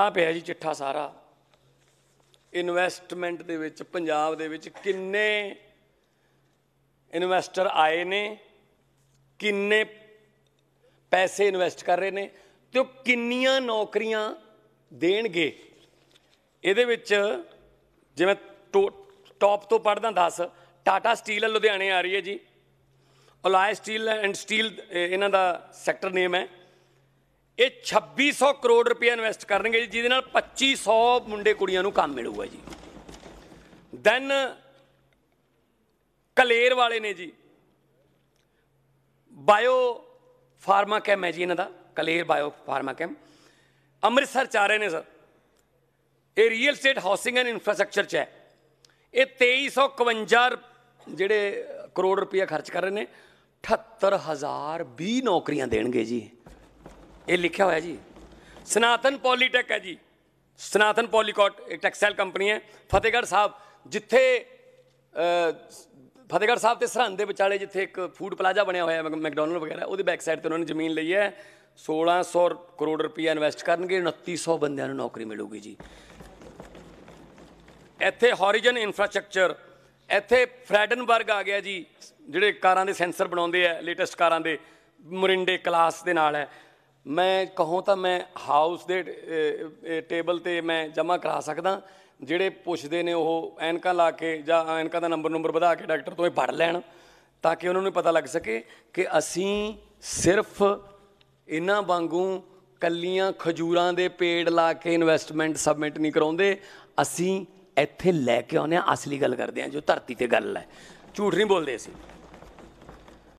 ਆ ਪਿਆ ਜੀ ਚਿੱਠਾ ਸਾਰਾ ਇਨਵੈਸਟਮੈਂਟ ਦੇ ਵਿੱਚ ਪੰਜਾਬ ਦੇ ਵਿੱਚ ਕਿੰਨੇ ਇਨਵੈਸਟਰ ਆਏ ਨੇ ਕਿੰਨੇ ਪੈਸੇ ਇਨਵੈਸਟ ਕਰ ਰਹੇ ਨੇ ਤੇ ਉਹ ਕਿੰਨੀਆਂ ਨੌਕਰੀਆਂ ਦੇਣਗੇ ਇਹਦੇ ਵਿੱਚ ਜਿਵੇਂ ਟੌਪ ਤੋਂ ਪੜਦਾ ਦੱਸ ਟਾਟਾ ਸਟੀਲ ਲੁਧਿਆਣੇ ਆ ਰਹੀ ਹੈ ਜੀ ਅਲਾਇ ਸਟੀਲ ਐਂਡ ਸਟੀਲ ਇਹਨਾਂ ਦਾ ਸੈਕਟਰ ਨੇਮ ਹੈ ਇਹ 2600 ਕਰੋੜ ਰੁਪਏ ਇਨਵੈਸਟ ਕਰਨਗੇ ਜੀ ਜਿਹਦੇ ਨਾਲ 2500 ਮੁੰਡੇ ਕੁੜੀਆਂ ਨੂੰ ਕੰਮ ਮਿਲੂਗਾ ਜੀ ਦੈਨ ਕਲੇਰ ਵਾਲੇ ਨੇ ਜੀ ਬਾਇਓ ਫਾਰਮਾ ਕੈਮ ਹੈ ਜੀ ਇਹਨਾਂ ਦਾ Kaler bio pharma chem Amritsar ਚ ਆ ਰਹੇ ਨੇ ਸਰ ਇਹ real estate housing and infrastructure ਚ ਹੈ ਇਹ 2351 ਜਿਹੜੇ ਕਰੋੜ ਰੁਪਏ ਖਰਚ ਕਰ ਰਹੇ ਨੇ 78020 ਨੌਕਰੀਆਂ ਦੇਣਗੇ ਜੀ ਇਹ ਲਿਖਿਆ ਹੋਇਆ ਜੀ ਸਨਾਤਨ ਪੋਲੀਟੈਕ ਹੈ ਜੀ ਸਨਾਤਨ ਪੋਲੀਕੋਟ ਇੱਕ ਟੈਕਸਟਾਈਲ ਕੰਪਨੀ ਹੈ ਫਤਿਹਗੜ੍ਹ ਸਾਹਿਬ ਜਿੱਥੇ ਫਤਿਹਗੜ੍ਹ ਸਾਹਿਬ ਤੇ ਸਰਹੰਦ ਦੇ ਵਿਚਾਲੇ ਜਿੱਥੇ ਇੱਕ ਫੂਡ ਪਲਾਜ਼ਾ ਬਣਿਆ ਹੋਇਆ ਹੈ ਮੈਕਡੋਨਲਡ ਵਗੈਰਾ ਉਹਦੇ ਬੈਕ ਸਾਈਡ ਤੇ ਉਹਨਾਂ ਨੇ ਜ਼ਮੀਨ ਲਈ ਹੈ 1600 ਕਰੋੜ ਰੁਪਇਆ ਇਨਵੈਸਟ ਕਰਨਗੇ 2900 ਬੰਦਿਆਂ ਨੂੰ ਨੌਕਰੀ ਮਿਲੂਗੀ ਜੀ ਇੱਥੇ ਹੋਰੀਜਨ ਇਨਫਰਾਸਟ੍ਰਕਚਰ ਇੱਥੇ ਫ੍ਰੈਡਨਬਰਗ ਆ ਗਿਆ ਜੀ ਜਿਹੜੇ ਕਾਰਾਂ ਦੇ ਸੈਂਸਰ ਬਣਾਉਂਦੇ ਆ ਲੇਟੈਸਟ ਕਾਰਾਂ ਦੇ ਮੁਰਿੰਡੇ ਕਲਾਸ ਦੇ ਨਾਲ ਹੈ ਮੈਂ ਕਹੋ ਤਾਂ ਮੈਂ ਹਾਊਸ ਦੇ ਟੇਬਲ ਤੇ ਮੈਂ ਜਮ੍ਹਾਂ ਕਰਾ ਸਕਦਾ ਜਿਹੜੇ ਪੁੱਛਦੇ ਨੇ ਉਹ ਐਨਕਾਂ ਲਾ ਕੇ ਜਾਂ ਐਨਕਾਂ ਦਾ ਨੰਬਰ ਨੰਬਰ ਵਧਾ ਕੇ ਡਾਕਟਰ ਤੋਂ ਇਹ ਪੜ ਲੈਣ ਤਾਂ ਕਿ ਉਹਨਾਂ ਨੂੰ ਪਤਾ ਲੱਗ ਸਕੇ ਕਿ ਅਸੀਂ ਸਿਰਫ ਇਹਨਾਂ ਵਾਂਗੂ ਕੱਲੀਆਂ ਖਜੂਰਾਂ ਦੇ ਪੇੜ ਲਾ ਕੇ ਇਨਵੈਸਟਮੈਂਟ ਸਬਮਿਟ ਨਹੀਂ ਕਰਾਉਂਦੇ ਅਸੀਂ ਇੱਥੇ ਲੈ ਕੇ ਆਉਨੇ ਆ ਅਸਲੀ ਗੱਲ ਕਰਦੇ ਆ ਜੋ ਧਰਤੀ ਤੇ ਗੱਲ ਹੈ ਝੂਠ ਨਹੀਂ ਬੋਲਦੇ ਅਸੀਂ